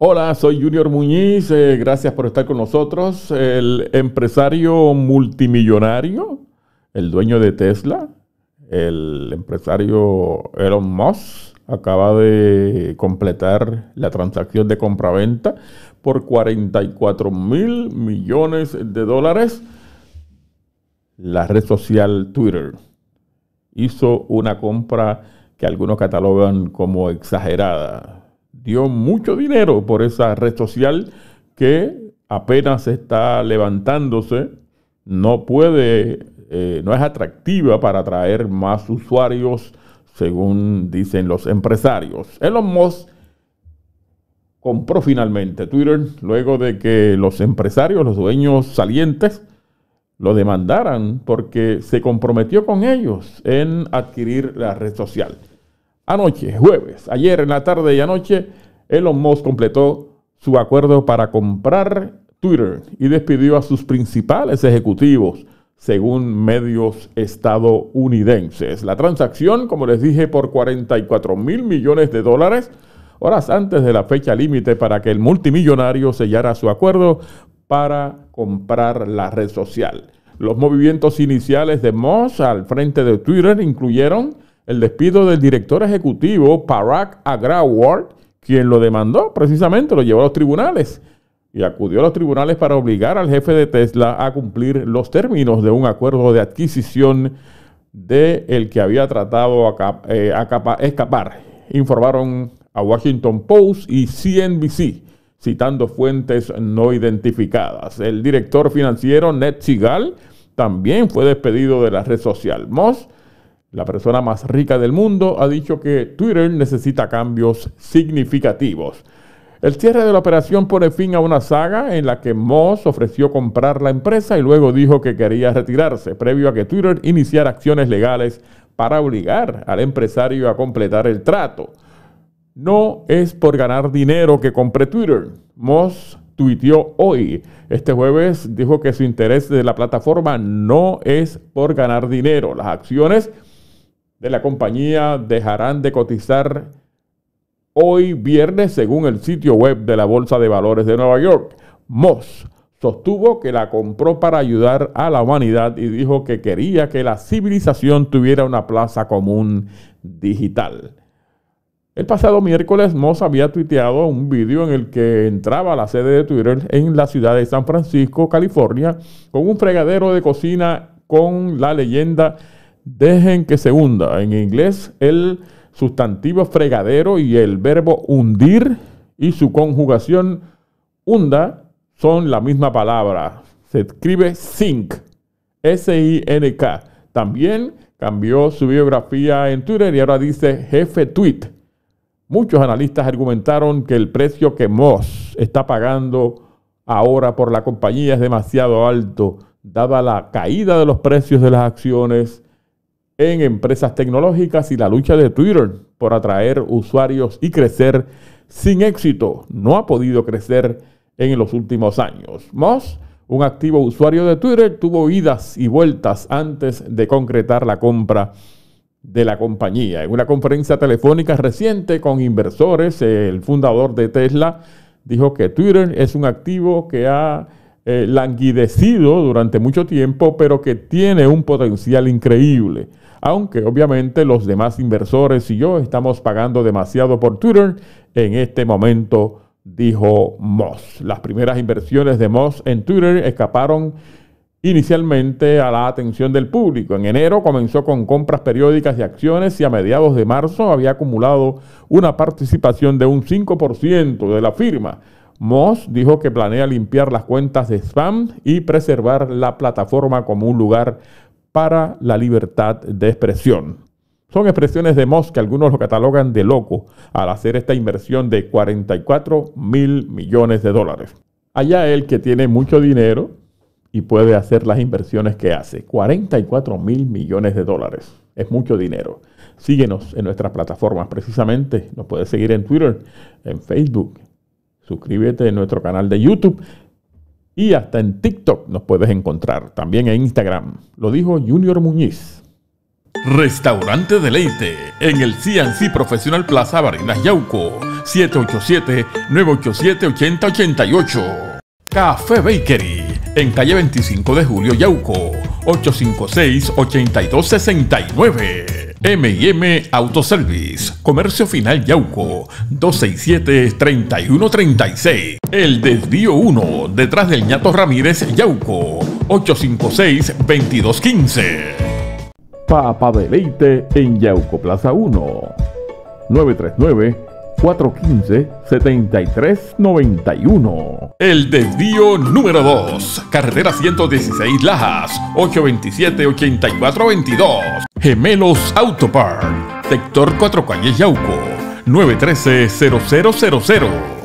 Hola, soy Junior Muñiz, eh, gracias por estar con nosotros. El empresario multimillonario, el dueño de Tesla, el empresario Elon Musk, acaba de completar la transacción de compraventa por 44 mil millones de dólares. La red social Twitter hizo una compra que algunos catalogan como exagerada dio mucho dinero por esa red social que apenas está levantándose, no puede, eh, no es atractiva para atraer más usuarios, según dicen los empresarios. Elon Musk compró finalmente Twitter luego de que los empresarios, los dueños salientes, lo demandaran porque se comprometió con ellos en adquirir la red social. Anoche, jueves, ayer en la tarde y anoche, Elon Musk completó su acuerdo para comprar Twitter y despidió a sus principales ejecutivos, según medios estadounidenses. La transacción, como les dije, por 44 mil millones de dólares, horas antes de la fecha límite para que el multimillonario sellara su acuerdo para comprar la red social. Los movimientos iniciales de Musk al frente de Twitter incluyeron el despido del director ejecutivo Parag Agrawal, quien lo demandó precisamente, lo llevó a los tribunales y acudió a los tribunales para obligar al jefe de Tesla a cumplir los términos de un acuerdo de adquisición de el que había tratado a, eh, escapar, informaron a Washington Post y CNBC, citando fuentes no identificadas. El director financiero Ned Sigal también fue despedido de la red social Moss la persona más rica del mundo ha dicho que Twitter necesita cambios significativos. El cierre de la operación pone fin a una saga en la que Moss ofreció comprar la empresa y luego dijo que quería retirarse, previo a que Twitter iniciara acciones legales para obligar al empresario a completar el trato. No es por ganar dinero que compre Twitter. Moss tuiteó hoy. Este jueves dijo que su interés de la plataforma no es por ganar dinero. Las acciones de la compañía dejarán de cotizar hoy viernes según el sitio web de la Bolsa de Valores de Nueva York. Moss sostuvo que la compró para ayudar a la humanidad y dijo que quería que la civilización tuviera una plaza común digital. El pasado miércoles Moss había tuiteado un vídeo en el que entraba a la sede de Twitter en la ciudad de San Francisco, California, con un fregadero de cocina con la leyenda Dejen que se hunda. En inglés, el sustantivo fregadero y el verbo hundir y su conjugación hunda son la misma palabra. Se escribe sink. S-I-N-K. También cambió su biografía en Twitter y ahora dice jefe tweet. Muchos analistas argumentaron que el precio que Moss está pagando ahora por la compañía es demasiado alto, dada la caída de los precios de las acciones en empresas tecnológicas y la lucha de Twitter por atraer usuarios y crecer sin éxito. No ha podido crecer en los últimos años. Moss, un activo usuario de Twitter, tuvo idas y vueltas antes de concretar la compra de la compañía. En una conferencia telefónica reciente con inversores, el fundador de Tesla dijo que Twitter es un activo que ha eh, languidecido durante mucho tiempo, pero que tiene un potencial increíble. Aunque obviamente los demás inversores y yo estamos pagando demasiado por Twitter en este momento, dijo Moss. Las primeras inversiones de Moss en Twitter escaparon inicialmente a la atención del público. En enero comenzó con compras periódicas de acciones y a mediados de marzo había acumulado una participación de un 5% de la firma. Moss dijo que planea limpiar las cuentas de spam y preservar la plataforma como un lugar para la libertad de expresión. Son expresiones de Moss que algunos lo catalogan de loco al hacer esta inversión de 44 mil millones de dólares. Allá él que tiene mucho dinero y puede hacer las inversiones que hace. 44 mil millones de dólares. Es mucho dinero. Síguenos en nuestras plataformas precisamente. Nos puedes seguir en Twitter, en Facebook, suscríbete a nuestro canal de YouTube y hasta en TikTok nos puedes encontrar, también en Instagram. Lo dijo Junior Muñiz. Restaurante Deleite en el CNC Profesional Plaza Barinas Yauco 787-987-8088. Café Bakery en calle 25 de Julio Yauco 856-8269. MM Autoservice, Comercio Final Yauco, 267-3136. El Desvío 1, detrás del ñato Ramírez Yauco, 856-2215. Papa Deleite en Yauco Plaza 1, 939 415-7391. El desvío número 2, carretera 116 Lajas, 827-8422. Gemelos Autopark, sector 4 Calles Yauco, 913-0000.